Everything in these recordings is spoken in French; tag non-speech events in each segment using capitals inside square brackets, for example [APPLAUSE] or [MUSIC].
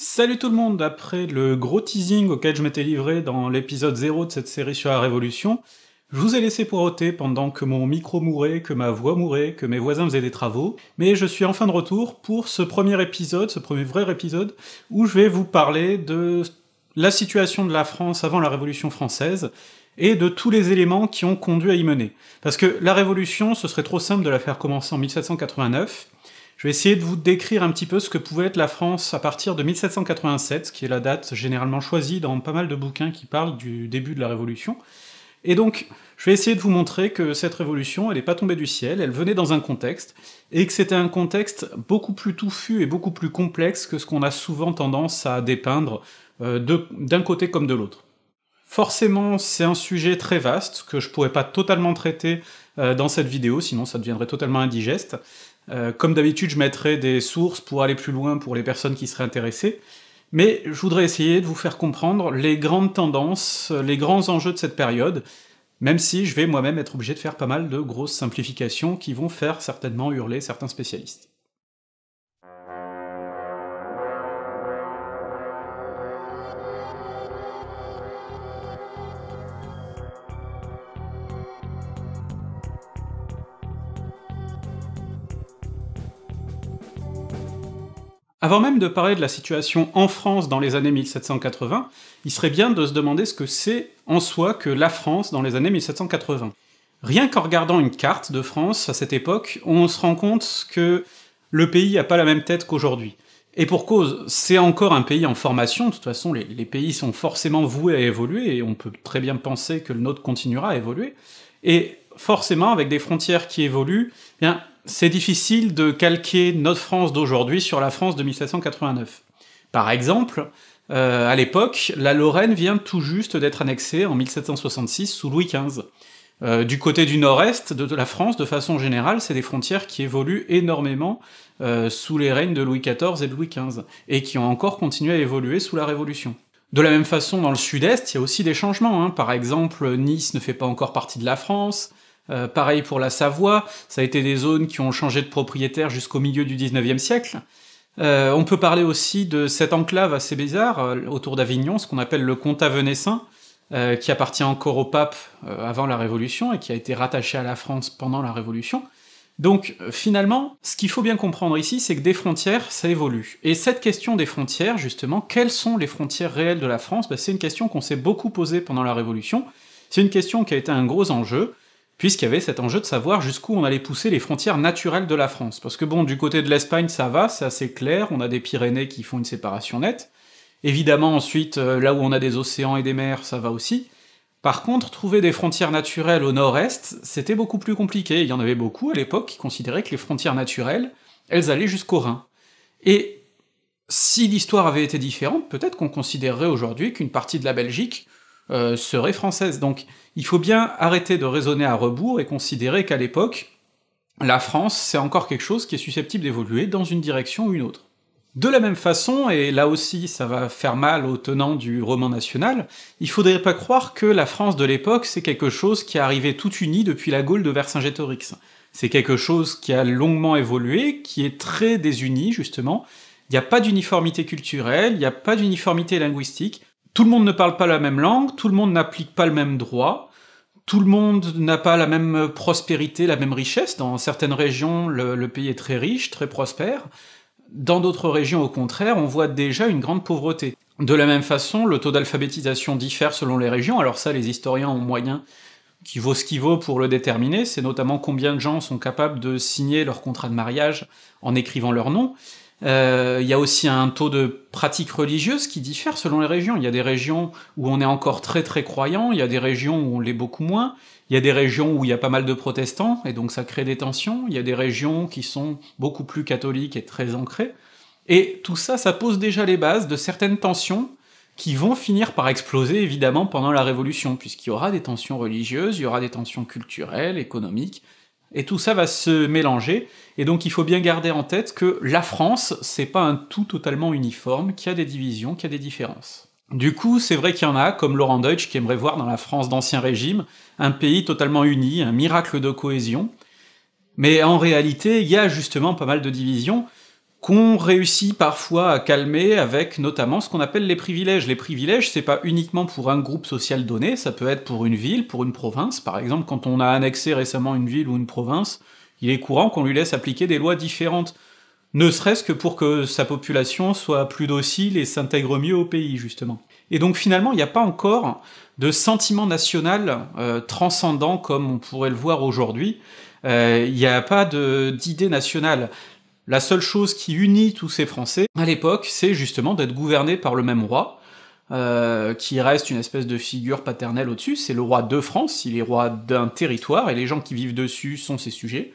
Salut tout le monde, après le gros teasing auquel je m'étais livré dans l'épisode 0 de cette série sur la Révolution, je vous ai laissé poireauter pendant que mon micro mourait, que ma voix mourait, que mes voisins faisaient des travaux, mais je suis enfin de retour pour ce premier épisode, ce premier vrai épisode, où je vais vous parler de la situation de la France avant la Révolution française, et de tous les éléments qui ont conduit à y mener. Parce que la Révolution, ce serait trop simple de la faire commencer en 1789, je vais essayer de vous décrire un petit peu ce que pouvait être la France à partir de 1787, qui est la date généralement choisie dans pas mal de bouquins qui parlent du début de la Révolution. Et donc, je vais essayer de vous montrer que cette révolution, elle n'est pas tombée du ciel, elle venait dans un contexte, et que c'était un contexte beaucoup plus touffu et beaucoup plus complexe que ce qu'on a souvent tendance à dépeindre euh, d'un côté comme de l'autre. Forcément, c'est un sujet très vaste que je pourrais pas totalement traiter euh, dans cette vidéo, sinon ça deviendrait totalement indigeste. Euh, comme d'habitude, je mettrai des sources pour aller plus loin pour les personnes qui seraient intéressées, mais je voudrais essayer de vous faire comprendre les grandes tendances, les grands enjeux de cette période, même si je vais moi-même être obligé de faire pas mal de grosses simplifications qui vont faire certainement hurler certains spécialistes. Avant même de parler de la situation en France dans les années 1780, il serait bien de se demander ce que c'est en soi que la France dans les années 1780. Rien qu'en regardant une carte de France à cette époque, on se rend compte que le pays n'a pas la même tête qu'aujourd'hui. Et pour cause, c'est encore un pays en formation, de toute façon les, pays sont forcément voués à évoluer, et on peut très bien penser que le nôtre continuera à évoluer. Et forcément, avec des frontières qui évoluent, eh bien, c'est difficile de calquer notre France d'aujourd'hui sur la France de 1789. Par exemple, euh, à l'époque, la Lorraine vient tout juste d'être annexée en 1766 sous Louis XV. Euh, du côté du nord-est de la France, de façon générale, c'est des frontières qui évoluent énormément euh, sous les règnes de Louis XIV et de Louis XV, et qui ont encore continué à évoluer sous la Révolution. De la même façon, dans le sud-est, il y a aussi des changements. Hein. Par exemple, Nice ne fait pas encore partie de la France, euh, pareil pour la Savoie, ça a été des zones qui ont changé de propriétaire jusqu'au milieu du XIXe siècle. Euh, on peut parler aussi de cette enclave assez bizarre euh, autour d'Avignon, ce qu'on appelle le comtat venessin, qui appartient encore au pape avant la Révolution et qui a été rattaché à la France pendant la Révolution. Donc finalement, ce qu'il faut bien comprendre ici, c'est que des frontières, ça évolue. Et cette question des frontières, justement, quelles sont les frontières réelles de la France ben, C'est une question qu'on s'est beaucoup posée pendant la Révolution, c'est une question qui a été un gros enjeu, puisqu'il y avait cet enjeu de savoir jusqu'où on allait pousser les frontières naturelles de la France. Parce que bon, du côté de l'Espagne, ça va, c'est assez clair, on a des Pyrénées qui font une séparation nette. Évidemment, ensuite, euh, là où on a des océans et des mers, ça va aussi. Par contre, trouver des frontières naturelles au nord-est, c'était beaucoup plus compliqué. Il y en avait beaucoup à l'époque qui considéraient que les frontières naturelles, elles allaient jusqu'au Rhin. Et si l'histoire avait été différente, peut-être qu'on considérerait aujourd'hui qu'une partie de la Belgique euh, serait française. Donc il faut bien arrêter de raisonner à rebours et considérer qu'à l'époque, la France, c'est encore quelque chose qui est susceptible d'évoluer dans une direction ou une autre. De la même façon, et là aussi ça va faire mal aux tenants du roman national, il faudrait pas croire que la France de l'époque c'est quelque chose qui est arrivé tout uni depuis la Gaule de Vercingétorix. C'est quelque chose qui a longuement évolué, qui est très désuni justement, il n'y a pas d'uniformité culturelle, il n'y a pas d'uniformité linguistique, tout le monde ne parle pas la même langue, tout le monde n'applique pas le même droit, tout le monde n'a pas la même prospérité, la même richesse. Dans certaines régions, le, pays est très riche, très prospère. Dans d'autres régions, au contraire, on voit déjà une grande pauvreté. De la même façon, le taux d'alphabétisation diffère selon les régions. Alors ça, les historiens ont moyen qui vaut ce qui vaut pour le déterminer. C'est notamment combien de gens sont capables de signer leur contrat de mariage en écrivant leur nom. Euh, il y a aussi un taux de pratiques religieuses qui diffère selon les régions. Il y a des régions où on est encore très très croyant, il y a des régions où on l'est beaucoup moins, il y a des régions où il y a pas mal de protestants, et donc ça crée des tensions, il y a des régions qui sont beaucoup plus catholiques et très ancrées. Et tout ça, ça pose déjà les bases de certaines tensions qui vont finir par exploser évidemment pendant la Révolution, puisqu'il y aura des tensions religieuses, il y aura des tensions culturelles, économiques, et tout ça va se mélanger. Et donc il faut bien garder en tête que la France, c'est pas un tout totalement uniforme, qu'il y a des divisions, qu'il y a des différences. Du coup, c'est vrai qu'il y en a, comme Laurent Deutsch, qui aimerait voir dans la France d'Ancien Régime un pays totalement uni, un miracle de cohésion. Mais en réalité, il y a justement pas mal de divisions, qu'on réussit parfois à calmer avec notamment ce qu'on appelle les privilèges. Les privilèges, c'est pas uniquement pour un groupe social donné, ça peut être pour une ville, pour une province. Par exemple, quand on a annexé récemment une ville ou une province, il est courant qu'on lui laisse appliquer des lois différentes, ne serait-ce que pour que sa population soit plus docile et s'intègre mieux au pays, justement. Et donc finalement, il n'y a pas encore de sentiment national euh, transcendant comme on pourrait le voir aujourd'hui. Euh, il n'y a pas d'idée nationale. La seule chose qui unit tous ces Français à l'époque, c'est justement d'être gouvernés par le même roi, euh, qui reste une espèce de figure paternelle au-dessus, c'est le roi de France, il est roi d'un territoire, et les gens qui vivent dessus sont ses sujets.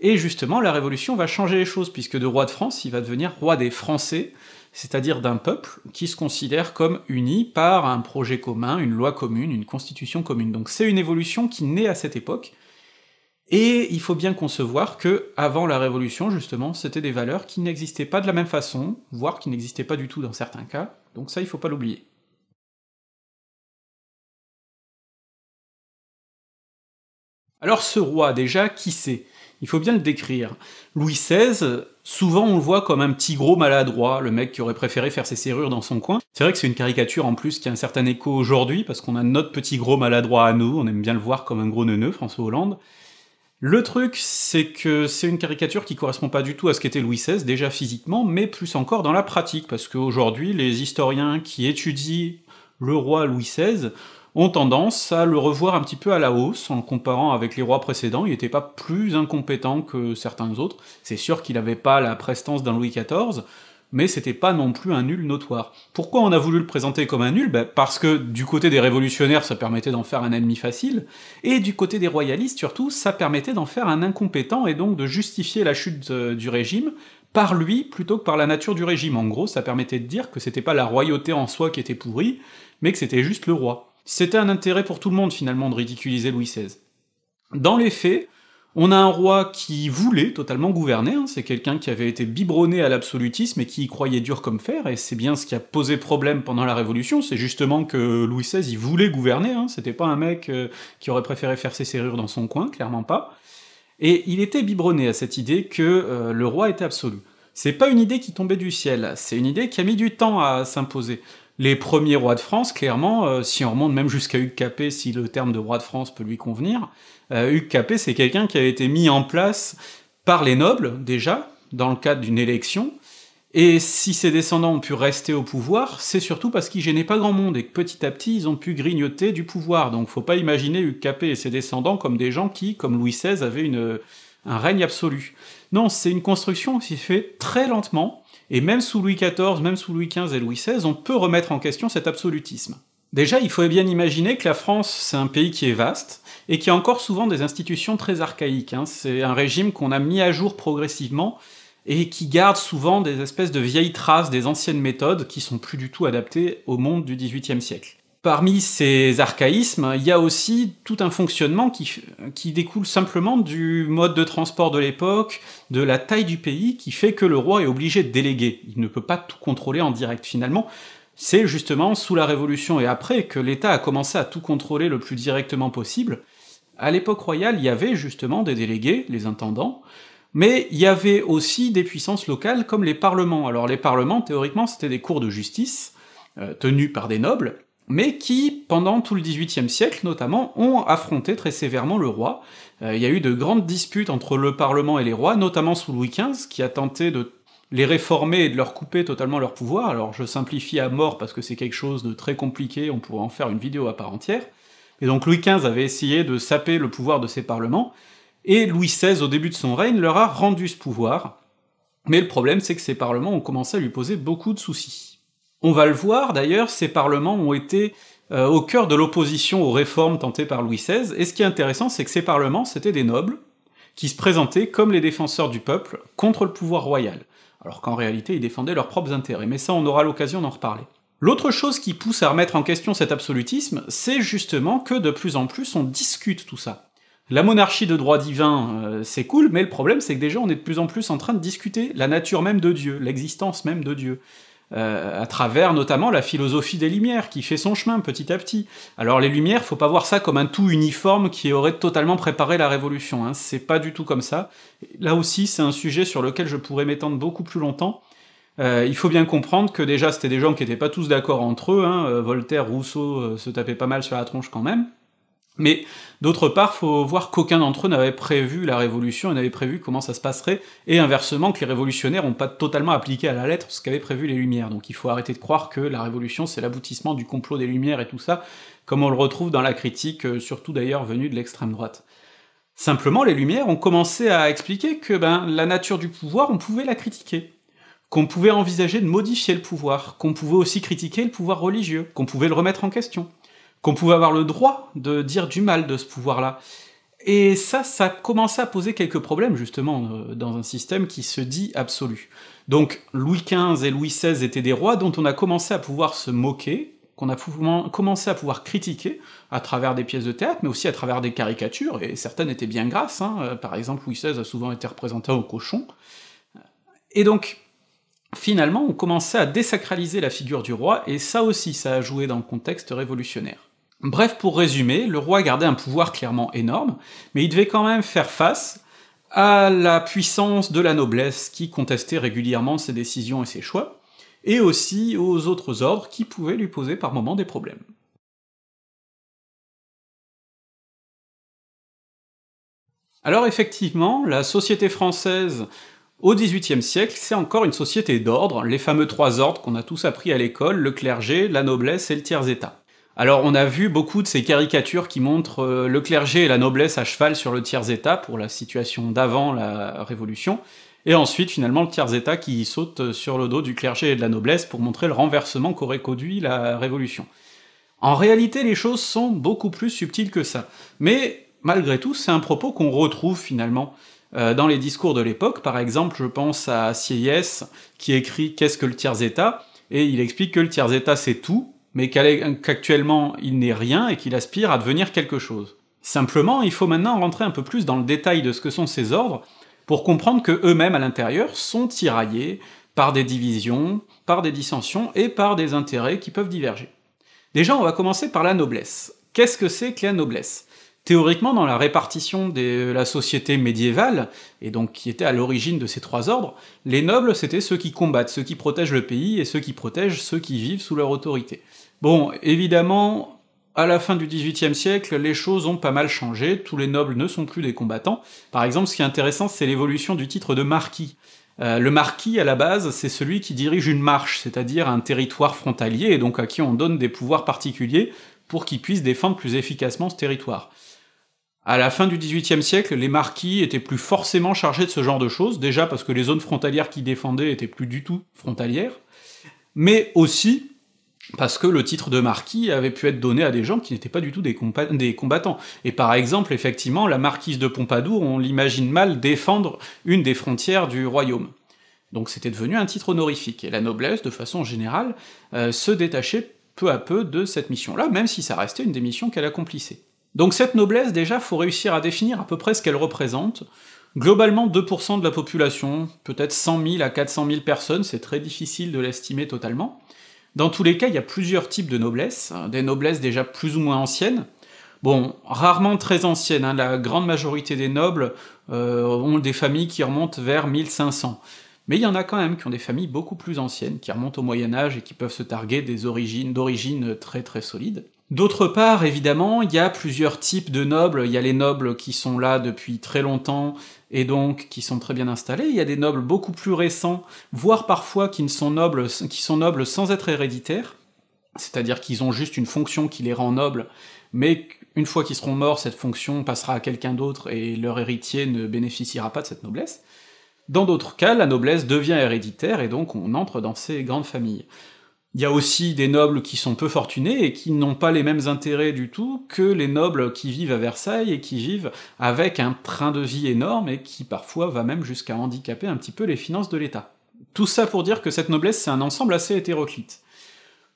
Et justement, la Révolution va changer les choses, puisque de roi de France, il va devenir roi des Français, c'est-à-dire d'un peuple qui se considère comme uni par un projet commun, une loi commune, une constitution commune. Donc c'est une évolution qui naît à cette époque, et il faut bien concevoir que, avant la Révolution, justement, c'était des valeurs qui n'existaient pas de la même façon, voire qui n'existaient pas du tout dans certains cas, donc ça il faut pas l'oublier. Alors ce roi, déjà, qui c'est Il faut bien le décrire. Louis XVI, souvent on le voit comme un petit gros maladroit, le mec qui aurait préféré faire ses serrures dans son coin. C'est vrai que c'est une caricature en plus qui a un certain écho aujourd'hui, parce qu'on a notre petit gros maladroit à nous, on aime bien le voir comme un gros neuneu, François Hollande. Le truc, c'est que c'est une caricature qui correspond pas du tout à ce qu'était Louis XVI, déjà physiquement, mais plus encore dans la pratique, parce qu'aujourd'hui, les historiens qui étudient le roi Louis XVI ont tendance à le revoir un petit peu à la hausse, en le comparant avec les rois précédents, il n'était pas plus incompétent que certains autres, c'est sûr qu'il n'avait pas la prestance d'un Louis XIV, mais c'était pas non plus un nul notoire. Pourquoi on a voulu le présenter comme un nul ben Parce que du côté des révolutionnaires, ça permettait d'en faire un ennemi facile, et du côté des royalistes surtout, ça permettait d'en faire un incompétent et donc de justifier la chute euh, du régime par lui plutôt que par la nature du régime. En gros, ça permettait de dire que c'était pas la royauté en soi qui était pourrie, mais que c'était juste le roi. C'était un intérêt pour tout le monde finalement de ridiculiser Louis XVI. Dans les faits, on a un roi qui voulait totalement gouverner, hein. c'est quelqu'un qui avait été biberonné à l'absolutisme et qui y croyait dur comme fer, et c'est bien ce qui a posé problème pendant la Révolution, c'est justement que Louis XVI, voulait gouverner, hein. c'était pas un mec euh, qui aurait préféré faire ses serrures dans son coin, clairement pas. Et il était biberonné à cette idée que euh, le roi était absolu. C'est pas une idée qui tombait du ciel, c'est une idée qui a mis du temps à s'imposer les premiers rois de France, clairement, euh, si on remonte même jusqu'à Hugues Capet, si le terme de roi de France peut lui convenir, euh, Hugues Capet, c'est quelqu'un qui a été mis en place par les nobles, déjà, dans le cadre d'une élection, et si ses descendants ont pu rester au pouvoir, c'est surtout parce qu'ils gênaient pas grand monde, et que petit à petit, ils ont pu grignoter du pouvoir, donc faut pas imaginer Hugues Capet et ses descendants comme des gens qui, comme Louis XVI, avaient une, un règne absolu. Non, c'est une construction qui s'est fait très lentement, et même sous Louis XIV, même sous Louis XV et Louis XVI, on peut remettre en question cet absolutisme. Déjà, il faut bien imaginer que la France, c'est un pays qui est vaste et qui a encore souvent des institutions très archaïques. Hein. C'est un régime qu'on a mis à jour progressivement et qui garde souvent des espèces de vieilles traces des anciennes méthodes qui sont plus du tout adaptées au monde du XVIIIe siècle. Parmi ces archaïsmes, il y a aussi tout un fonctionnement qui, découle simplement du mode de transport de l'époque, de la taille du pays, qui fait que le roi est obligé de déléguer. Il ne peut pas tout contrôler en direct finalement. C'est justement sous la Révolution et après que l'État a commencé à tout contrôler le plus directement possible. À l'époque royale, il y avait justement des délégués, les intendants, mais il y avait aussi des puissances locales comme les parlements. Alors les parlements, théoriquement, c'était des cours de justice, euh, tenus par des nobles, mais qui, pendant tout le XVIIIe siècle notamment, ont affronté très sévèrement le roi. Euh, il y a eu de grandes disputes entre le Parlement et les rois, notamment sous Louis XV, qui a tenté de les réformer et de leur couper totalement leur pouvoir. Alors je simplifie à mort parce que c'est quelque chose de très compliqué, on pourrait en faire une vidéo à part entière. Et donc Louis XV avait essayé de saper le pouvoir de ces parlements, et Louis XVI, au début de son règne, leur a rendu ce pouvoir. Mais le problème, c'est que ces parlements ont commencé à lui poser beaucoup de soucis. On va le voir d'ailleurs, ces parlements ont été euh, au cœur de l'opposition aux réformes tentées par Louis XVI, et ce qui est intéressant, c'est que ces parlements, c'était des nobles, qui se présentaient comme les défenseurs du peuple contre le pouvoir royal, alors qu'en réalité ils défendaient leurs propres intérêts, mais ça on aura l'occasion d'en reparler. L'autre chose qui pousse à remettre en question cet absolutisme, c'est justement que de plus en plus on discute tout ça. La monarchie de droit divin, euh, c'est cool, mais le problème c'est que déjà on est de plus en plus en train de discuter la nature même de Dieu, l'existence même de Dieu. Euh, à travers notamment la philosophie des Lumières, qui fait son chemin petit à petit. Alors les Lumières, faut pas voir ça comme un tout uniforme qui aurait totalement préparé la Révolution, hein. c'est pas du tout comme ça. Là aussi, c'est un sujet sur lequel je pourrais m'étendre beaucoup plus longtemps. Euh, il faut bien comprendre que déjà, c'était des gens qui étaient pas tous d'accord entre eux, hein. Euh, Voltaire, Rousseau se tapaient pas mal sur la tronche quand même, mais d'autre part, faut voir qu'aucun d'entre eux n'avait prévu la révolution et n'avait prévu comment ça se passerait, et inversement, que les révolutionnaires n'ont pas totalement appliqué à la lettre ce qu'avaient prévu les Lumières. Donc il faut arrêter de croire que la révolution c'est l'aboutissement du complot des Lumières et tout ça, comme on le retrouve dans la critique, euh, surtout d'ailleurs venue de l'extrême droite. Simplement, les Lumières ont commencé à expliquer que ben, la nature du pouvoir, on pouvait la critiquer, qu'on pouvait envisager de modifier le pouvoir, qu'on pouvait aussi critiquer le pouvoir religieux, qu'on pouvait le remettre en question qu'on pouvait avoir le droit de dire du mal de ce pouvoir-là. Et ça, ça commençait à poser quelques problèmes, justement, euh, dans un système qui se dit absolu. Donc Louis XV et Louis XVI étaient des rois dont on a commencé à pouvoir se moquer, qu'on a commencé à pouvoir critiquer à travers des pièces de théâtre, mais aussi à travers des caricatures, et certaines étaient bien grasses, hein. Euh, par exemple Louis XVI a souvent été représenté au cochon. Et donc, finalement, on commençait à désacraliser la figure du roi, et ça aussi, ça a joué dans le contexte révolutionnaire. Bref, pour résumer, le roi gardait un pouvoir clairement énorme, mais il devait quand même faire face à la puissance de la noblesse qui contestait régulièrement ses décisions et ses choix, et aussi aux autres ordres qui pouvaient lui poser par moments des problèmes. Alors effectivement, la société française au XVIIIe siècle, c'est encore une société d'ordre, les fameux trois ordres qu'on a tous appris à l'école, le clergé, la noblesse et le tiers-état. Alors on a vu beaucoup de ces caricatures qui montrent euh, le clergé et la noblesse à cheval sur le tiers-état pour la situation d'avant la Révolution, et ensuite finalement le tiers-état qui saute sur le dos du clergé et de la noblesse pour montrer le renversement qu'aurait conduit la Révolution. En réalité les choses sont beaucoup plus subtiles que ça, mais malgré tout c'est un propos qu'on retrouve finalement euh, dans les discours de l'époque, par exemple je pense à Sieyès qui écrit « Qu'est-ce que le tiers-état ?» et il explique que le tiers-état c'est tout, mais qu'actuellement il n'est rien et qu'il aspire à devenir quelque chose. Simplement, il faut maintenant rentrer un peu plus dans le détail de ce que sont ces ordres pour comprendre que eux-mêmes à l'intérieur sont tiraillés par des divisions, par des dissensions et par des intérêts qui peuvent diverger. Déjà, on va commencer par la noblesse. Qu'est-ce que c'est que la noblesse Théoriquement, dans la répartition de la société médiévale, et donc qui était à l'origine de ces trois ordres, les nobles, c'était ceux qui combattent, ceux qui protègent le pays, et ceux qui protègent ceux qui vivent sous leur autorité. Bon, évidemment, à la fin du XVIIIe siècle, les choses ont pas mal changé, tous les nobles ne sont plus des combattants. Par exemple, ce qui est intéressant, c'est l'évolution du titre de marquis. Euh, le marquis, à la base, c'est celui qui dirige une marche, c'est-à-dire un territoire frontalier, et donc à qui on donne des pouvoirs particuliers pour qu'il puisse défendre plus efficacement ce territoire. À la fin du XVIIIe siècle, les marquis étaient plus forcément chargés de ce genre de choses, déjà parce que les zones frontalières qu'ils défendaient étaient plus du tout frontalières, mais aussi parce que le titre de marquis avait pu être donné à des gens qui n'étaient pas du tout des, combattants. Et par exemple, effectivement, la marquise de Pompadour, on l'imagine mal défendre une des frontières du royaume. Donc c'était devenu un titre honorifique, et la noblesse, de façon générale, euh, se détachait peu à peu de cette mission-là, même si ça restait une des missions qu'elle accomplissait. Donc cette noblesse, déjà, faut réussir à définir à peu près ce qu'elle représente, Globalement, 2% de la population, peut-être 100 000 à 400 000 personnes, c'est très difficile de l'estimer totalement. Dans tous les cas, il y a plusieurs types de noblesse, hein, des noblesses déjà plus ou moins anciennes. Bon, rarement très anciennes, hein. la grande majorité des nobles euh, ont des familles qui remontent vers 1500. Mais il y en a quand même qui ont des familles beaucoup plus anciennes, qui remontent au Moyen Âge et qui peuvent se targuer des origines, d'origines très très solides. D'autre part, évidemment, il y a plusieurs types de nobles. Il y a les nobles qui sont là depuis très longtemps et donc qui sont très bien installés. Il y a des nobles beaucoup plus récents, voire parfois qui, ne sont, nobles, qui sont nobles sans être héréditaires, c'est-à-dire qu'ils ont juste une fonction qui les rend nobles, mais une fois qu'ils seront morts, cette fonction passera à quelqu'un d'autre et leur héritier ne bénéficiera pas de cette noblesse. Dans d'autres cas, la noblesse devient héréditaire et donc on entre dans ces grandes familles. Il y a aussi des nobles qui sont peu fortunés et qui n'ont pas les mêmes intérêts du tout que les nobles qui vivent à Versailles et qui vivent avec un train de vie énorme et qui parfois va même jusqu'à handicaper un petit peu les finances de l'État. Tout ça pour dire que cette noblesse, c'est un ensemble assez hétéroclite.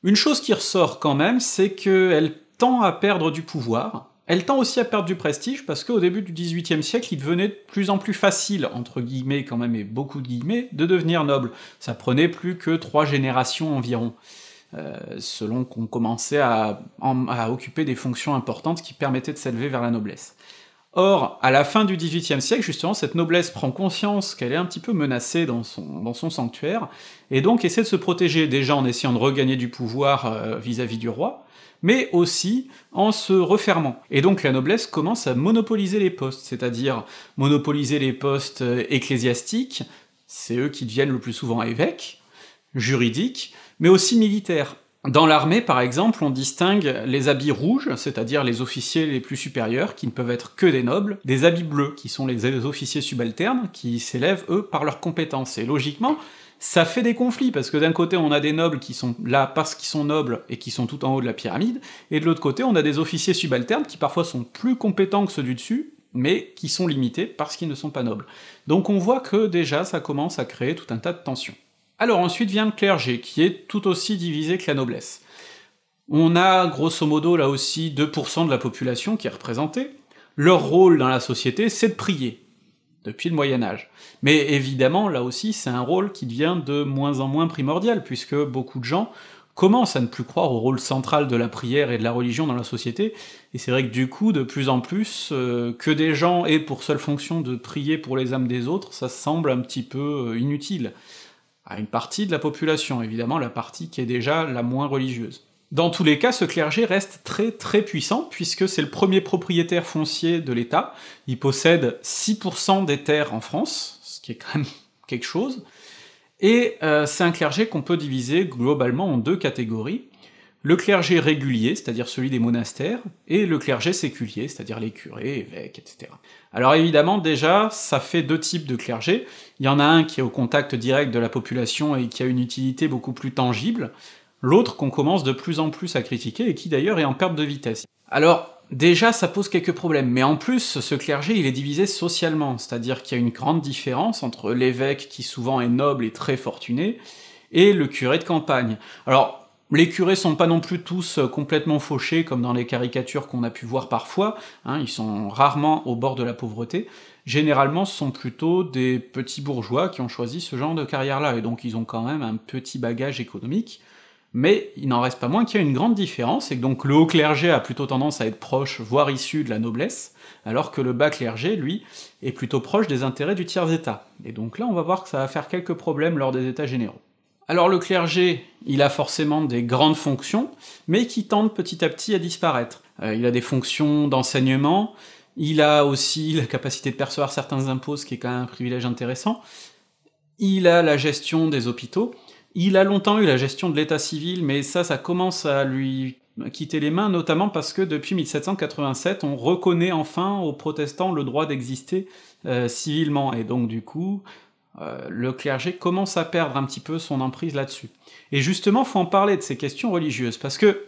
Une chose qui ressort quand même, c'est qu'elle tend à perdre du pouvoir, elle tend aussi à perdre du prestige parce qu'au début du XVIIIe siècle, il devenait de plus en plus facile, entre guillemets quand même, et beaucoup de guillemets, de devenir noble. Ça prenait plus que trois générations environ, euh, selon qu'on commençait à, occuper des fonctions importantes qui permettaient de s'élever vers la noblesse. Or, à la fin du XVIIIe siècle, justement, cette noblesse prend conscience qu'elle est un petit peu menacée dans son, sanctuaire, et donc essaie de se protéger, déjà en essayant de regagner du pouvoir vis à -vis du roi, mais aussi en se refermant. Et donc la noblesse commence à monopoliser les postes, c'est-à-dire monopoliser les postes euh, ecclésiastiques, c'est eux qui deviennent le plus souvent évêques, juridiques, mais aussi militaires. Dans l'armée, par exemple, on distingue les habits rouges, c'est-à-dire les officiers les plus supérieurs, qui ne peuvent être que des nobles, des habits bleus, qui sont les officiers subalternes, qui s'élèvent, eux, par leurs compétences. Et logiquement, ça fait des conflits, parce que d'un côté, on a des nobles qui sont là parce qu'ils sont nobles et qui sont tout en haut de la pyramide, et de l'autre côté, on a des officiers subalternes qui parfois sont plus compétents que ceux du dessus, mais qui sont limités parce qu'ils ne sont pas nobles. Donc on voit que déjà, ça commence à créer tout un tas de tensions. Alors ensuite vient le clergé, qui est tout aussi divisé que la noblesse. On a grosso modo là aussi 2% de la population qui est représentée. Leur rôle dans la société, c'est de prier depuis le Moyen Âge. Mais évidemment, là aussi, c'est un rôle qui devient de moins en moins primordial, puisque beaucoup de gens commencent à ne plus croire au rôle central de la prière et de la religion dans la société, et c'est vrai que du coup, de plus en plus, euh, que des gens aient pour seule fonction de prier pour les âmes des autres, ça semble un petit peu euh, inutile. À une partie de la population, évidemment, la partie qui est déjà la moins religieuse. Dans tous les cas, ce clergé reste très très puissant puisque c'est le premier propriétaire foncier de l'État. Il possède 6% des terres en France, ce qui est quand même [LAUGHS] quelque chose. Et euh, c'est un clergé qu'on peut diviser globalement en deux catégories. Le clergé régulier, c'est-à-dire celui des monastères, et le clergé séculier, c'est-à-dire les curés, évêques, etc. Alors évidemment, déjà, ça fait deux types de clergés. Il y en a un qui est au contact direct de la population et qui a une utilité beaucoup plus tangible, L'autre qu'on commence de plus en plus à critiquer et qui d'ailleurs est en perte de vitesse. Alors, déjà, ça pose quelques problèmes, mais en plus, ce clergé, il est divisé socialement, c'est-à-dire qu'il y a une grande différence entre l'évêque, qui souvent est noble et très fortuné, et le curé de campagne. Alors, les curés sont pas non plus tous euh, complètement fauchés, comme dans les caricatures qu'on a pu voir parfois, hein, ils sont rarement au bord de la pauvreté, généralement ce sont plutôt des petits bourgeois qui ont choisi ce genre de carrière-là, et donc ils ont quand même un petit bagage économique, mais il n'en reste pas moins qu'il y a une grande différence, et que donc le haut clergé a plutôt tendance à être proche, voire issu de la noblesse, alors que le bas clergé, lui, est plutôt proche des intérêts du tiers-état. Et donc là, on va voir que ça va faire quelques problèmes lors des états généraux. Alors le clergé, il a forcément des grandes fonctions, mais qui tendent petit à petit à disparaître. Euh, il a des fonctions d'enseignement, il a aussi [LAUGHS] la capacité de percevoir certains impôts, ce qui est quand même un privilège intéressant, il a la gestion des hôpitaux, il a longtemps eu la gestion de l'état civil, mais ça, ça commence à lui quitter les mains, notamment parce que depuis 1787, on reconnaît enfin aux protestants le droit d'exister euh, civilement. Et donc, du coup, euh, le clergé commence à perdre un petit peu son emprise là-dessus. Et justement, faut en parler de ces questions religieuses, parce que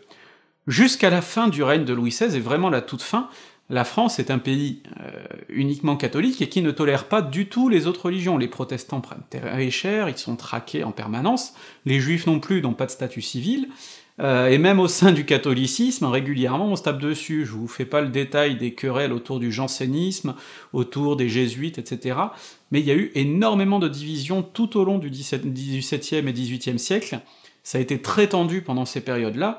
jusqu'à la fin du règne de Louis XVI, et vraiment la toute fin, la France est un pays euh, uniquement catholique et qui ne tolère pas du tout les autres religions. Les protestants prennent très et ils sont traqués en permanence, les juifs non plus n'ont pas de statut civil, euh, et même au sein du catholicisme, régulièrement on se tape dessus. Je vous fais pas le détail des querelles autour du jansénisme, autour des jésuites, etc. Mais il y a eu énormément de divisions tout au long du XVIIe et XVIIIe siècle, ça a été très tendu pendant ces périodes-là,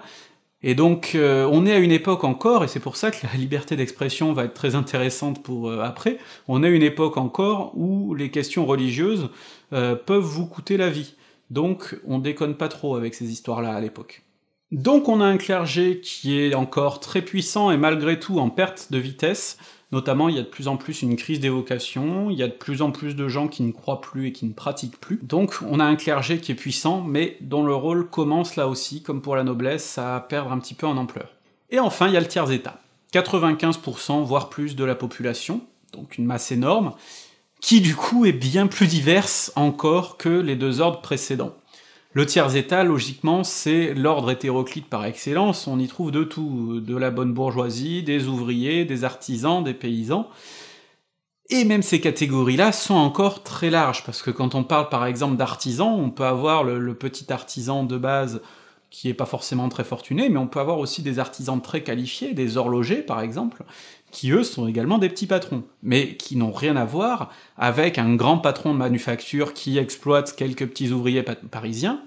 et donc, euh, on est à une époque encore, et c'est pour ça que la liberté d'expression va être très intéressante pour euh, après, on est à une époque encore où les questions religieuses euh, peuvent vous coûter la vie. Donc, on déconne pas trop avec ces histoires-là à l'époque. Donc, on a un clergé qui est encore très puissant et malgré tout en perte de vitesse, Notamment, il y a de plus en plus une crise d'évocation, il y a de plus en plus de gens qui ne croient plus et qui ne pratiquent plus. Donc on a un clergé qui est puissant, mais dont le rôle commence là aussi, comme pour la noblesse, à perdre un petit peu en ampleur. Et enfin, il y a le tiers-état. 95%, voire plus, de la population, donc une masse énorme, qui du coup est bien plus diverse encore que les deux ordres précédents. Le tiers état, logiquement, c'est l'ordre hétéroclite par excellence, on y trouve de tout, de la bonne bourgeoisie, des ouvriers, des artisans, des paysans, et même ces catégories-là sont encore très larges, parce que quand on parle par exemple d'artisans, on peut avoir le, petit artisan de base qui est pas forcément très fortuné, mais on peut avoir aussi des artisans très qualifiés, des horlogers par exemple, qui eux sont également des petits patrons, mais qui n'ont rien à voir avec un grand patron de manufacture qui exploite quelques petits ouvriers parisiens.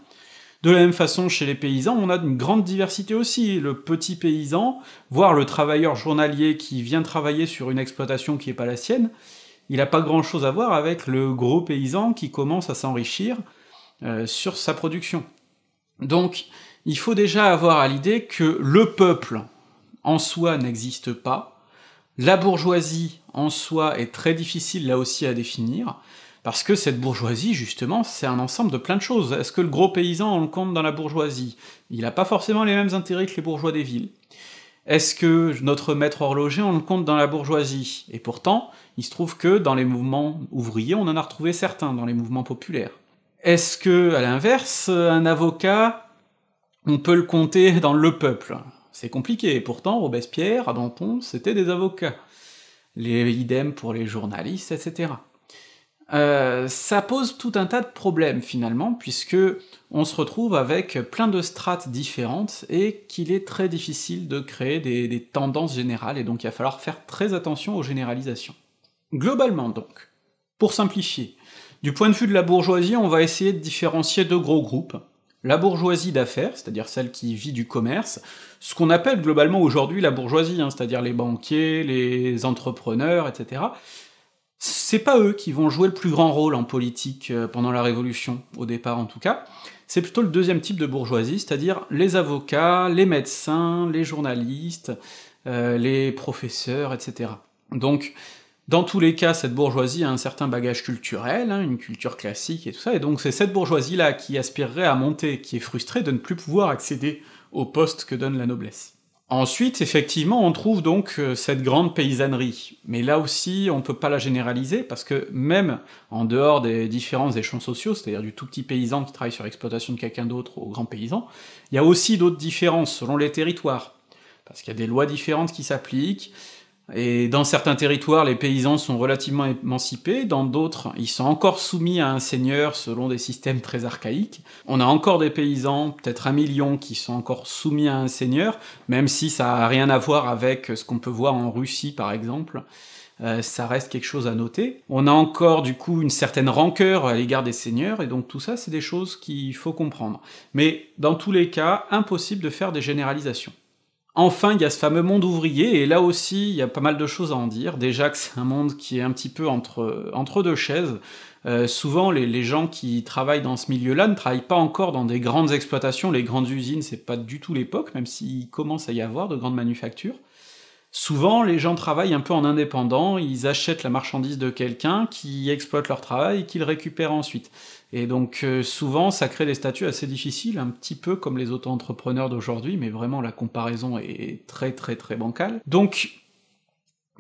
De la même façon, chez les paysans, on a une grande diversité aussi. Le petit paysan, voire le travailleur journalier qui vient travailler sur une exploitation qui n'est pas la sienne, il n'a pas grand-chose à voir avec le gros paysan qui commence à s'enrichir euh, sur sa production. Donc, il faut déjà avoir à l'idée que le peuple en soi n'existe pas, la bourgeoisie en soi est très difficile là aussi à définir, parce que cette bourgeoisie, justement, c'est un ensemble de plein de choses. Est-ce que le gros paysan, on le compte dans la bourgeoisie Il n'a pas forcément les mêmes intérêts que les bourgeois des villes. Est-ce que notre maître horloger, on le compte dans la bourgeoisie Et pourtant, il se trouve que dans les mouvements ouvriers, on en a retrouvé certains, dans les mouvements populaires. Est-ce que, à l'inverse, un avocat, on peut le compter dans le peuple c'est compliqué, et pourtant Robespierre, à Danton, c'était des avocats. Les idem pour les journalistes, etc. Euh, ça pose tout un tas de problèmes finalement, puisque on se retrouve avec plein de strates différentes, et qu'il est très difficile de créer des tendances générales, et donc il va falloir faire très attention aux généralisations. Globalement donc, pour simplifier, du point de vue de la bourgeoisie, on va essayer de différencier deux gros groupes. La bourgeoisie d'affaires, c'est-à-dire celle qui vit du commerce, ce qu'on appelle globalement aujourd'hui la bourgeoisie, hein, c'est-à-dire les banquiers, les entrepreneurs, etc. C'est pas eux qui vont jouer le plus grand rôle en politique euh, pendant la Révolution, au départ en tout cas. C'est plutôt le deuxième type de bourgeoisie, c'est-à-dire les avocats, les médecins, les journalistes, euh, les professeurs, etc. Donc, dans tous les cas, cette bourgeoisie a un certain bagage culturel, hein, une culture classique et tout ça, et donc c'est cette bourgeoisie-là qui aspirerait à monter, qui est frustrée de ne plus pouvoir accéder au poste que donne la noblesse. Ensuite, effectivement, on trouve donc euh, cette grande paysannerie, mais là aussi, on peut pas la généraliser, parce que même en dehors des des champs sociaux, c'est-à-dire du tout petit paysan qui travaille sur l'exploitation de quelqu'un d'autre au grand paysan, il y a aussi d'autres différences selon les territoires, parce qu'il y a des lois différentes qui s'appliquent, et dans certains territoires, les paysans sont relativement émancipés, dans d'autres, ils sont encore soumis à un seigneur selon des systèmes très archaïques. On a encore des paysans, peut-être un million, qui sont encore soumis à un seigneur, même si ça n'a rien à voir avec ce qu'on peut voir en Russie, par exemple. Euh, ça reste quelque chose à noter. On a encore du coup une certaine rancœur à l'égard des seigneurs, et donc tout ça, c'est des choses qu'il faut comprendre. Mais dans tous les cas, impossible de faire des généralisations. Enfin, il y a ce fameux monde ouvrier, et là aussi, il y a pas mal de choses à en dire. Déjà que c'est un monde qui est un petit peu entre, deux chaises. Euh, souvent, les, gens qui travaillent dans ce milieu-là ne travaillent pas encore dans des grandes exploitations, les grandes usines, c'est pas du tout l'époque, même s'il commence à y avoir de grandes manufactures. Souvent, les gens travaillent un peu en indépendant, ils achètent la marchandise de quelqu'un qui exploite leur travail et qu'ils récupèrent ensuite. Et donc euh, souvent, ça crée des statuts assez difficiles, un petit peu comme les auto-entrepreneurs d'aujourd'hui, mais vraiment la comparaison est très très très bancale. Donc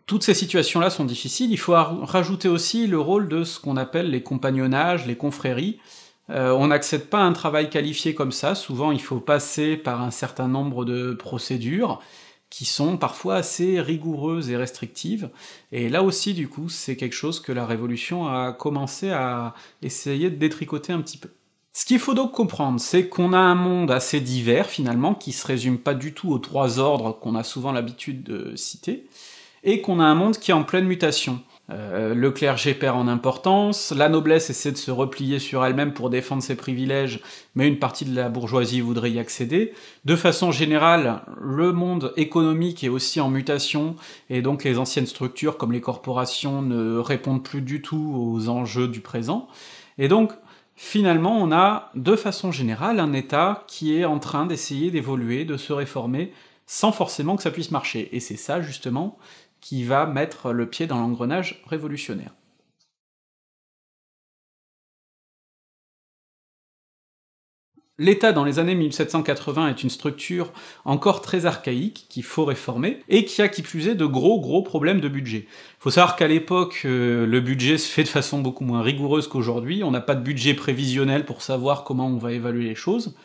toutes ces situations-là sont difficiles. Il faut rajouter aussi le rôle de ce qu'on appelle les compagnonnages, les confréries. Euh, on n'accède pas à un travail qualifié comme ça. Souvent, il faut passer par un certain nombre de procédures qui sont parfois assez rigoureuses et restrictives. Et là aussi, du coup, c'est quelque chose que la Révolution a commencé à essayer de détricoter un petit peu. Ce qu'il faut donc comprendre, c'est qu'on a un monde assez divers finalement, qui se résume pas du tout aux trois ordres qu'on a souvent l'habitude de citer, et qu'on a un monde qui est en pleine mutation. Euh, le clergé perd en importance, la noblesse essaie de se replier sur elle-même pour défendre ses privilèges, mais une partie de la bourgeoisie voudrait y accéder. De façon générale, le monde économique est aussi en mutation, et donc les anciennes structures comme les corporations ne répondent plus du tout aux enjeux du présent. Et donc, finalement, on a de façon générale un État qui est en train d'essayer d'évoluer, de se réformer, sans forcément que ça puisse marcher. Et c'est ça, justement, qui va mettre le pied dans l'engrenage révolutionnaire. L'État dans les années 1780 est une structure encore très archaïque, qu'il faut réformer, et qui a qui plus est de gros gros problèmes de budget. Faut savoir qu'à l'époque, euh, le budget se fait de façon beaucoup moins rigoureuse qu'aujourd'hui, on n'a pas de budget prévisionnel pour savoir comment on va évaluer les choses,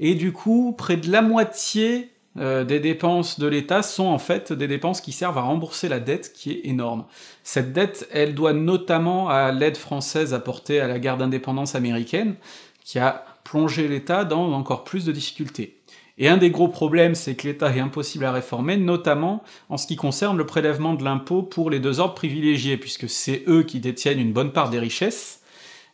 et du coup, près de la moitié euh, des dépenses de l'État sont en fait des dépenses qui servent à rembourser la dette qui est énorme. Cette dette, elle doit notamment à l'aide française apportée à la guerre d'indépendance américaine, qui a plongé l'État dans encore plus de difficultés. Et un des gros problèmes, c'est que l'État est impossible à réformer, notamment en ce qui concerne le prélèvement de l'impôt pour les deux ordres privilégiés, puisque c'est eux qui détiennent une bonne part des richesses,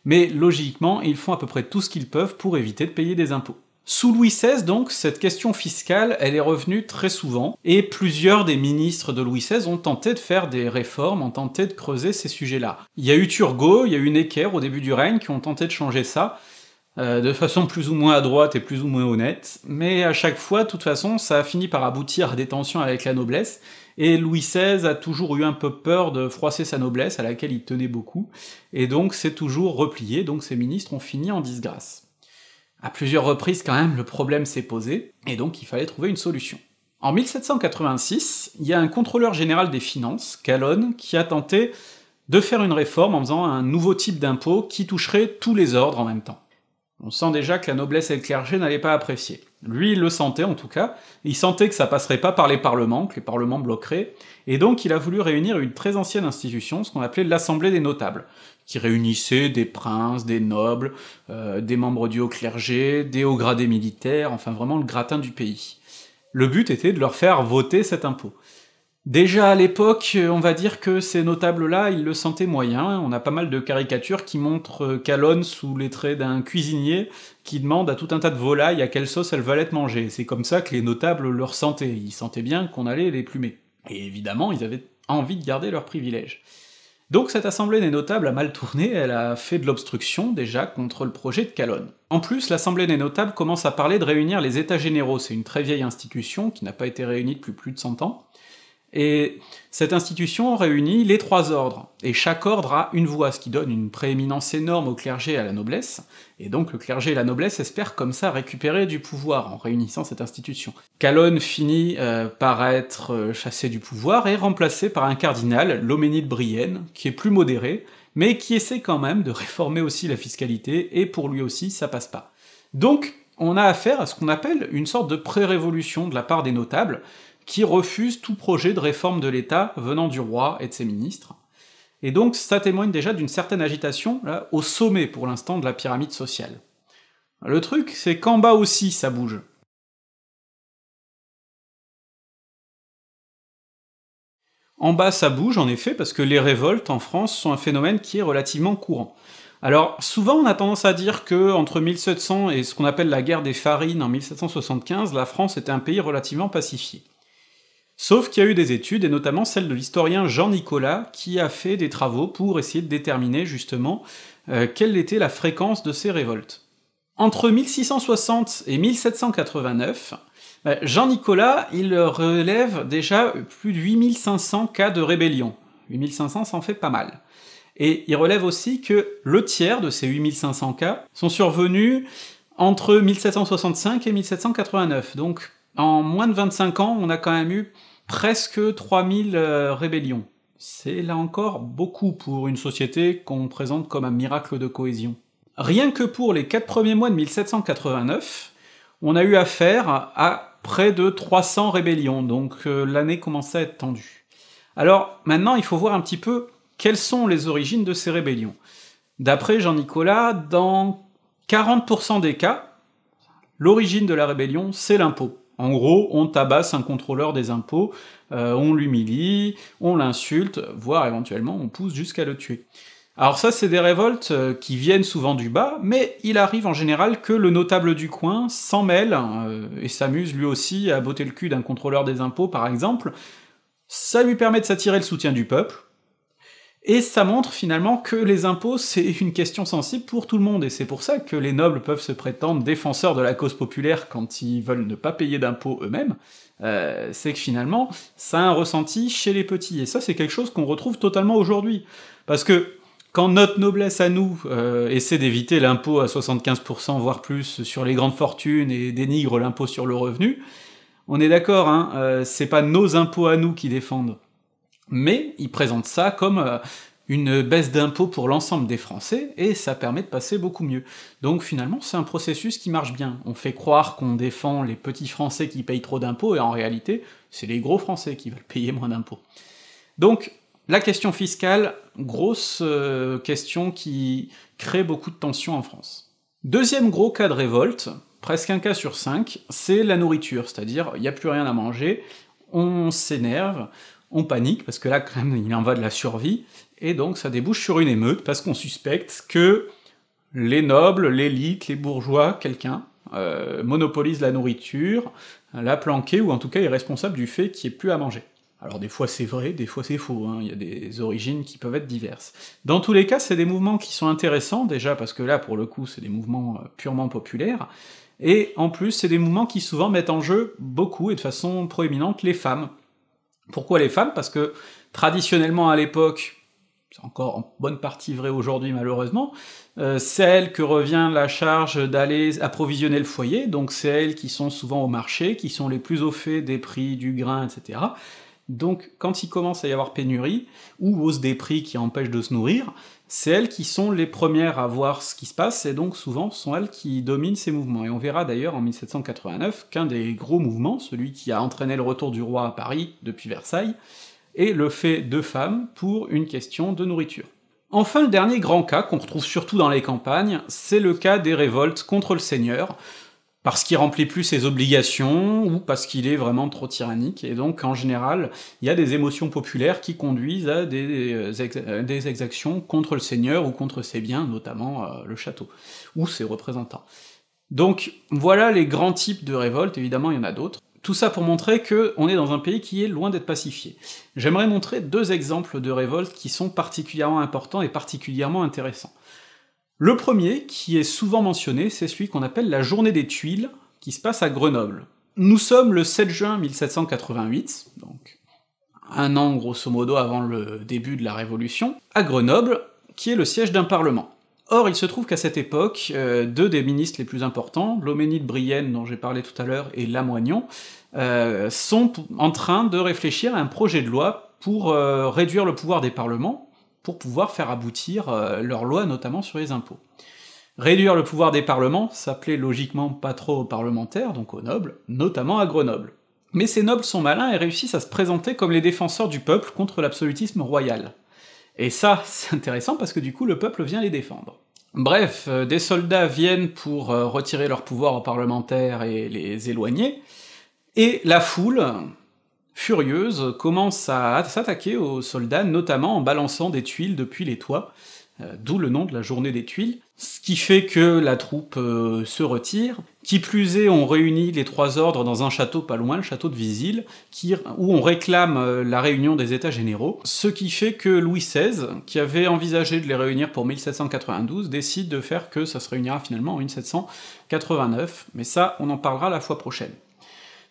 mais logiquement, ils font à peu près tout ce qu'ils peuvent pour éviter de payer des impôts. Sous Louis XVI, donc, cette question fiscale, elle est revenue très souvent, et plusieurs des ministres de Louis XVI ont tenté de faire des réformes, ont tenté de creuser ces sujets-là. Il y a eu Turgot, il y a eu Necker au début du règne qui ont tenté de changer ça, euh, de façon plus ou moins à et plus ou moins honnête, mais à chaque fois, de toute façon, ça a fini par aboutir à des tensions avec la noblesse, et Louis XVI a toujours eu un peu peur de froisser sa noblesse, à laquelle il tenait beaucoup, et donc c'est toujours replié, donc ses ministres ont fini en disgrâce. À plusieurs reprises quand même, le problème s'est posé, et donc il fallait trouver une solution. En 1786, il y a un contrôleur général des finances, Calonne, qui a tenté de faire une réforme en faisant un nouveau type d'impôt qui toucherait tous les ordres en même temps. On sent déjà que la noblesse et le clergé n'allaient pas apprécier. Lui, il le sentait en tout cas, il sentait que ça passerait pas par les parlements, que les parlements bloqueraient, et donc il a voulu réunir une très ancienne institution, ce qu'on appelait l'Assemblée des notables, qui réunissait des princes, des nobles, euh, des membres du haut clergé, des hauts gradés militaires, enfin vraiment le gratin du pays. Le but était de leur faire voter cet impôt. Déjà à l'époque, euh, on va dire que ces notables-là, ils le sentaient moyen. On a pas mal de caricatures qui montrent Calonne euh, sous les traits d'un cuisinier qui demande à tout un tas de volailles à quelle sauce elles veulent être mangées. C'est comme ça que les notables le ressentaient. Ils sentaient bien qu'on allait les plumer. Et évidemment, ils avaient envie de garder leurs privilèges. Donc cette assemblée des notables a mal tourné, elle a fait de l'obstruction déjà contre le projet de Calonne. En plus, l'assemblée des notables commence à parler de réunir les états généraux, c'est une très vieille institution qui n'a pas été réunie depuis plus de 100 ans, et cette institution réunit les trois ordres, et chaque ordre a une voix, ce qui donne une prééminence énorme au clergé et à la noblesse, et donc le clergé et la noblesse espèrent comme ça récupérer du pouvoir en réunissant cette institution. Calonne finit euh, par être euh, chassé du pouvoir et remplacé par un cardinal, de Brienne, qui est plus modéré, mais qui essaie quand même de réformer aussi la fiscalité, et pour lui aussi ça passe pas. Donc on a affaire à ce qu'on appelle une sorte de pré-révolution de la part des notables, qui refuse tout projet de réforme de l'État venant du roi et de ses ministres. Et donc ça témoigne déjà d'une certaine agitation, au sommet pour l'instant de la pyramide sociale. Le truc, c'est qu'en bas aussi ça bouge. En bas, ça bouge en effet, parce que les révoltes en France sont un phénomène qui est relativement courant. Alors, souvent on a tendance à dire que entre 1700 et ce qu'on appelle la guerre des farines en 1775, la France était un pays relativement pacifié. Sauf qu'il y a eu des études, et notamment celle de l'historien Jean Nicolas, qui a fait des travaux pour essayer de déterminer justement euh, quelle était la fréquence de ces révoltes. Entre 1660 et 1789, Jean Nicolas, il relève déjà plus de 8500 cas de rébellion. 8500, ça en fait pas mal. Et il relève aussi que le tiers de ces 8500 cas sont survenus entre 1765 et 1789, donc en moins de 25 ans, on a quand même eu presque 3000 euh, rébellions. C'est là encore beaucoup pour une société qu'on présente comme un miracle de cohésion. Rien que pour les 4 premiers mois de 1789, on a eu affaire à près de 300 rébellions, donc euh, l'année commençait à être tendue. Alors maintenant, il faut voir un petit peu quelles sont les origines de ces rébellions. D'après Jean-Nicolas, dans 40% des cas, l'origine de la rébellion, c'est l'impôt. En gros, on tabasse un contrôleur des impôts, euh, on l'humilie, on l'insulte, voire éventuellement on pousse jusqu'à le tuer. Alors ça, c'est des révoltes euh, qui viennent souvent du bas, mais il arrive en général que le notable du coin s'en mêle, euh, et s'amuse lui aussi à botter le cul d'un contrôleur des impôts, par exemple. Ça lui permet de s'attirer le soutien du peuple, et ça montre finalement que les impôts, c'est une question sensible pour tout le monde, et c'est pour ça que les nobles peuvent se prétendre défenseurs de la cause populaire quand ils veulent ne pas payer d'impôts eux-mêmes, euh, c'est que finalement, ça a un ressenti chez les petits, et ça c'est quelque chose qu'on retrouve totalement aujourd'hui. Parce que quand notre noblesse à nous euh, essaie d'éviter l'impôt à 75%, voire plus, sur les grandes fortunes, et dénigre l'impôt sur le revenu, on est d'accord, hein, euh, c'est pas nos impôts à nous qui défendent, mais il présente ça comme euh, une baisse d'impôts pour l'ensemble des Français, et ça permet de passer beaucoup mieux. Donc finalement, c'est un processus qui marche bien. On fait croire qu'on défend les petits Français qui payent trop d'impôts, et en réalité, c'est les gros Français qui veulent payer moins d'impôts. Donc, la question fiscale, grosse euh, question qui crée beaucoup de tensions en France. Deuxième gros cas de révolte, presque un cas sur cinq, c'est la nourriture, c'est-à-dire il n'y a plus rien à manger, on s'énerve, on panique, parce que là, quand même, il en va de la survie, et donc ça débouche sur une émeute, parce qu'on suspecte que les nobles, l'élite, les bourgeois, quelqu'un, euh, monopolise la nourriture, l'a planquer, ou en tout cas est responsable du fait qu'il n'y ait plus à manger. Alors des fois c'est vrai, des fois c'est faux, hein. il y a des origines qui peuvent être diverses. Dans tous les cas, c'est des mouvements qui sont intéressants, déjà parce que là, pour le coup, c'est des mouvements euh, purement populaires, et en plus, c'est des mouvements qui souvent mettent en jeu beaucoup et de façon proéminente les femmes. Pourquoi les femmes Parce que traditionnellement à l'époque, c'est encore en bonne partie vrai aujourd'hui malheureusement, euh, c'est elles que revient la charge d'aller approvisionner le foyer, donc c'est elles qui sont souvent au marché, qui sont les plus au fait des prix du grain, etc. Donc quand il commence à y avoir pénurie, ou hausse des prix qui empêchent de se nourrir, c'est elles qui sont les premières à voir ce qui se passe, et donc souvent sont elles qui dominent ces mouvements. Et on verra d'ailleurs en 1789 qu'un des gros mouvements, celui qui a entraîné le retour du roi à Paris depuis Versailles, est le fait de femmes pour une question de nourriture. Enfin, le dernier grand cas qu'on retrouve surtout dans les campagnes, c'est le cas des révoltes contre le seigneur, parce qu'il remplit plus ses obligations ou parce qu'il est vraiment trop tyrannique. Et donc, en général, il y a des émotions populaires qui conduisent à des, euh, exactions contre le seigneur ou contre ses biens, notamment euh, le château, ou ses représentants. Donc voilà les grands types de révoltes. évidemment il y en a d'autres. Tout ça pour montrer que on est dans un pays qui est loin d'être pacifié. J'aimerais montrer deux exemples de révoltes qui sont particulièrement importants et particulièrement intéressants. Le premier, qui est souvent mentionné, c'est celui qu'on appelle la Journée des Tuiles, qui se passe à Grenoble. Nous sommes le 7 juin 1788, donc un an grosso modo avant le début de la Révolution, à Grenoble, qui est le siège d'un parlement. Or, il se trouve qu'à cette époque, euh, deux des ministres les plus importants, de Brienne, dont j'ai parlé tout à l'heure, et Lamoignon, euh, sont en train de réfléchir à un projet de loi pour euh, réduire le pouvoir des parlements, pour pouvoir faire aboutir euh, leurs lois, notamment sur les impôts. Réduire le pouvoir des parlements, ça plaît logiquement pas trop aux parlementaires, donc aux nobles, notamment à Grenoble. Mais ces nobles sont malins et réussissent à se présenter comme les défenseurs du peuple contre l'absolutisme royal. Et ça, [LAUGHS] c'est intéressant parce que du coup le peuple vient les défendre. Bref, euh, des soldats viennent pour euh, retirer leur pouvoir aux parlementaires et les éloigner, et la foule, furieuse, commence à s'attaquer aux soldats, notamment en balançant des tuiles depuis les toits, euh, d'où le nom de la journée des tuiles, ce qui fait que la troupe euh, se retire. Qui plus est, on réunit les trois ordres dans un château pas loin, le château de Vizille, où on réclame euh, la réunion des états généraux, ce qui fait que Louis XVI, qui avait envisagé de les réunir pour 1792, décide de faire que ça se réunira finalement en 1789, mais ça, on en parlera la fois prochaine.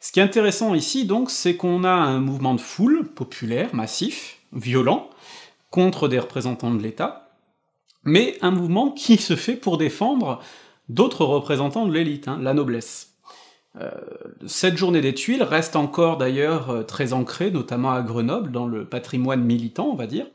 Ce qui est intéressant ici, donc, c'est qu'on a un mouvement de foule populaire, massif, violent, contre des représentants de l'État, mais un mouvement qui se fait pour défendre d'autres représentants de l'élite, hein, la noblesse. Euh, cette journée des Tuiles reste encore d'ailleurs euh, très ancrée, notamment à Grenoble, dans le patrimoine militant, on va dire.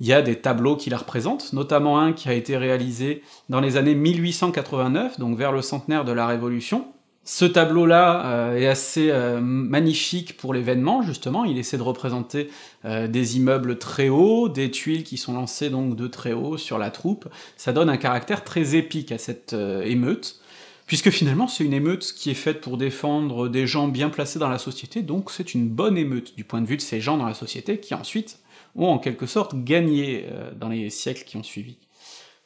Il y a des tableaux qui la représentent, notamment un qui a été réalisé dans les années 1889, donc vers le centenaire de la Révolution, ce tableau-là euh, est assez euh, magnifique pour l'événement, justement. Il essaie de représenter euh, des immeubles très hauts, des tuiles qui sont lancées donc de très haut sur la troupe. Ça donne un caractère très épique à cette émeute, puisque finalement c'est une émeute qui est faite pour défendre des gens bien placés dans la société, donc c'est une bonne émeute du point de vue de ces gens dans la société qui ensuite ont en quelque sorte gagné dans les siècles qui ont suivi.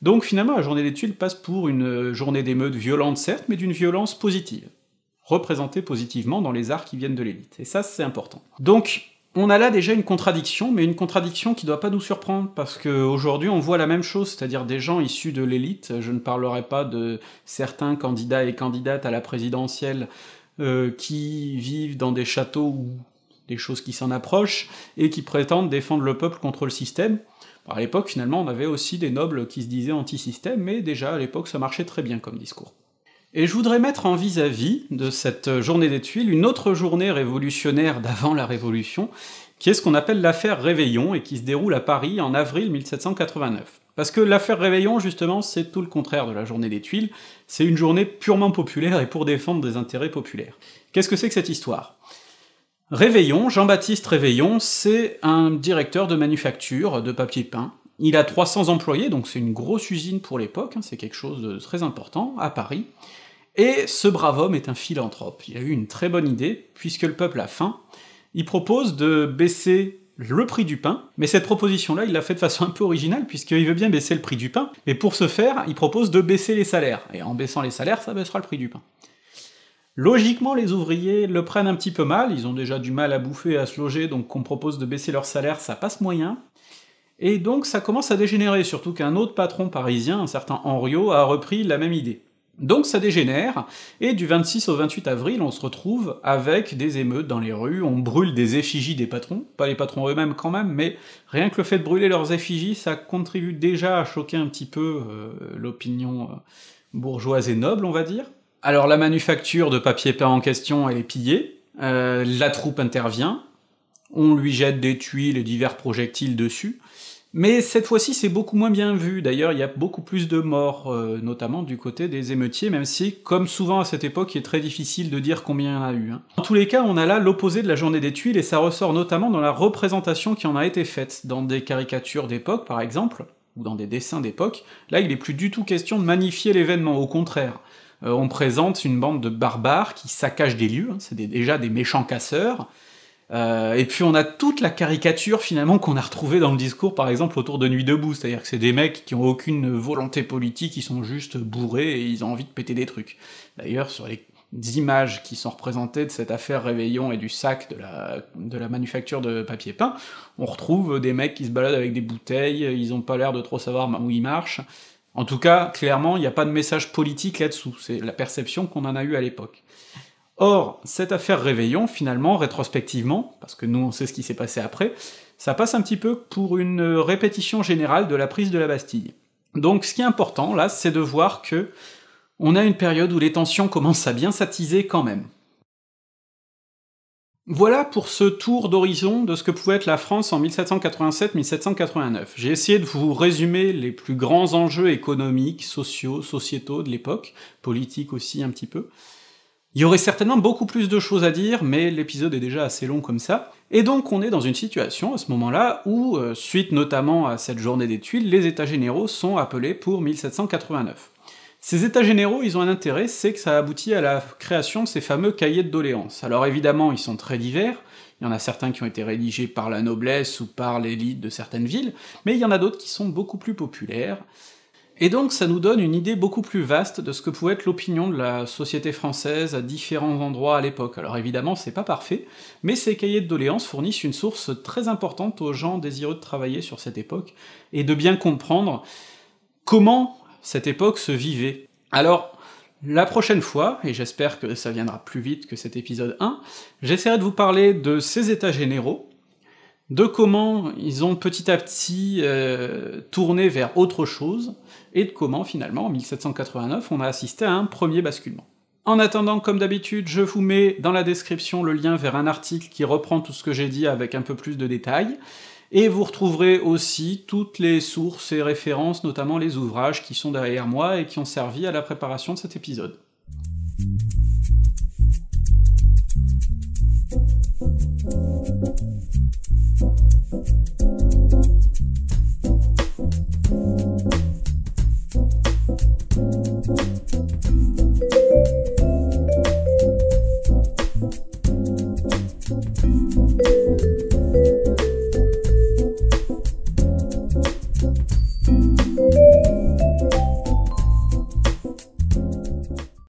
Donc finalement, la journée des Tuiles passe pour une euh, journée d'émeute violente, certes, mais d'une violence positive, représentée positivement dans les arts qui viennent de l'élite. Et ça, c'est important. Donc, on a là déjà une contradiction, mais une contradiction qui doit pas nous surprendre, parce qu'aujourd'hui on voit la même chose, c'est-à-dire des gens issus de l'élite, je ne parlerai pas de certains candidats et candidates à la présidentielle euh, qui vivent dans des châteaux ou des choses qui s'en approchent, et qui prétendent défendre le peuple contre le système à l'époque, finalement, on avait aussi des nobles qui se disaient anti-système, mais déjà à l'époque, ça marchait très bien comme discours. Et je voudrais mettre en vis à -vis de cette journée des tuiles une autre journée révolutionnaire d'avant la Révolution, qui est ce qu'on appelle l'affaire Réveillon et qui se déroule à Paris en avril 1789. Parce que l'affaire Réveillon, justement, c'est tout le contraire de la journée des tuiles, c'est une journée purement populaire et pour défendre des intérêts populaires. Qu'est-ce que c'est que cette histoire Réveillon, Jean-Baptiste Réveillon, c'est un directeur de manufacture de papier peint. Il a 300 employés, donc c'est une grosse usine pour l'époque, hein, c'est quelque chose de très important, à Paris. Et ce brave homme est un philanthrope. Il a eu une très bonne idée, puisque le peuple a faim. Il propose de baisser le prix du pain, mais cette proposition-là, il l'a fait de façon un peu originale, puisqu'il veut bien baisser le prix du pain, et pour ce faire, il propose de baisser les salaires, et en baissant les salaires, ça baissera le prix du pain. Logiquement, les ouvriers le prennent un petit peu mal, ils ont déjà du mal à bouffer, et à se loger, donc qu'on propose de baisser leur salaire, ça passe moyen. Et donc ça commence à dégénérer, surtout qu'un autre patron parisien, un certain Henriot, a repris la même idée. Donc ça dégénère, et du 26 au 28 avril, on se retrouve avec des émeutes dans les rues, on brûle des effigies des patrons, pas les patrons eux-mêmes quand même, mais rien que le fait de brûler leurs effigies, ça contribue déjà à choquer un petit peu euh, l'opinion euh, bourgeoise et noble, on va dire. Alors la manufacture de papier peint en question, elle est pillée. Euh, la troupe intervient. On lui jette des tuiles et divers projectiles dessus. Mais cette fois-ci, c'est beaucoup moins bien vu. D'ailleurs, il y a beaucoup plus de morts, euh, notamment du côté des émeutiers, même si, comme souvent à cette époque, il est très difficile de dire combien il y en a eu. Hein. En tous les cas, on a là l'opposé de la journée des tuiles, et ça ressort notamment dans la représentation qui en a été faite, dans des caricatures d'époque, par exemple, ou dans des dessins d'époque. Là, il n'est plus du tout question de magnifier l'événement, au contraire. Euh, on présente une bande de barbares qui saccagent des lieux, hein. c'est déjà des méchants casseurs, euh, et puis on a toute la caricature finalement qu'on a retrouvée dans le discours par exemple autour de Nuit debout, c'est-à-dire que c'est des mecs qui ont aucune volonté politique, ils sont juste bourrés et ils ont envie de péter des trucs. D'ailleurs sur les images qui sont représentées de cette affaire Réveillon et du sac de la, de la manufacture de papier peint, on retrouve des mecs qui se baladent avec des bouteilles, ils ont pas l'air de trop savoir où ils marchent, en tout cas, clairement, il n'y a pas de message politique là-dessous, c'est la perception qu'on en a eue à l'époque. Or, cette affaire Réveillon, finalement, rétrospectivement, parce que nous on sait ce qui s'est passé après, ça passe un petit peu pour une répétition générale de la prise de la Bastille. Donc ce qui est important là, c'est de voir que on a une période où les tensions commencent à bien s'attiser quand même. Voilà pour ce tour d'horizon de ce que pouvait être la France en 1787-1789. J'ai essayé de vous résumer les plus grands enjeux économiques, sociaux, sociétaux de l'époque, politiques aussi un petit peu. Il y aurait certainement beaucoup plus de choses à dire, mais l'épisode est déjà assez long comme ça, et donc on est dans une situation à ce moment-là où, euh, suite notamment à cette journée des Tuiles, les États généraux sont appelés pour 1789. Ces états généraux, ils ont un intérêt, c'est que ça aboutit à la création de ces fameux cahiers de doléances. Alors évidemment, ils sont très divers, il y en a certains qui ont été rédigés par la noblesse ou par l'élite de certaines villes, mais il y en a d'autres qui sont beaucoup plus populaires, et donc ça nous donne une idée beaucoup plus vaste de ce que pouvait être l'opinion de la société française à différents endroits à l'époque. Alors évidemment, c'est pas parfait, mais ces cahiers de doléances fournissent une source très importante aux gens désireux de travailler sur cette époque, et de bien comprendre comment cette époque se vivait. Alors, la prochaine fois, et j'espère que ça viendra plus vite que cet épisode 1, j'essaierai de vous parler de ces états généraux, de comment ils ont petit à petit euh, tourné vers autre chose, et de comment finalement, en 1789, on a assisté à un premier basculement. En attendant, comme d'habitude, je vous mets dans la description le lien vers un article qui reprend tout ce que j'ai dit avec un peu plus de détails, et vous retrouverez aussi toutes les sources et références, notamment les ouvrages qui sont derrière moi et qui ont servi à la préparation de cet épisode.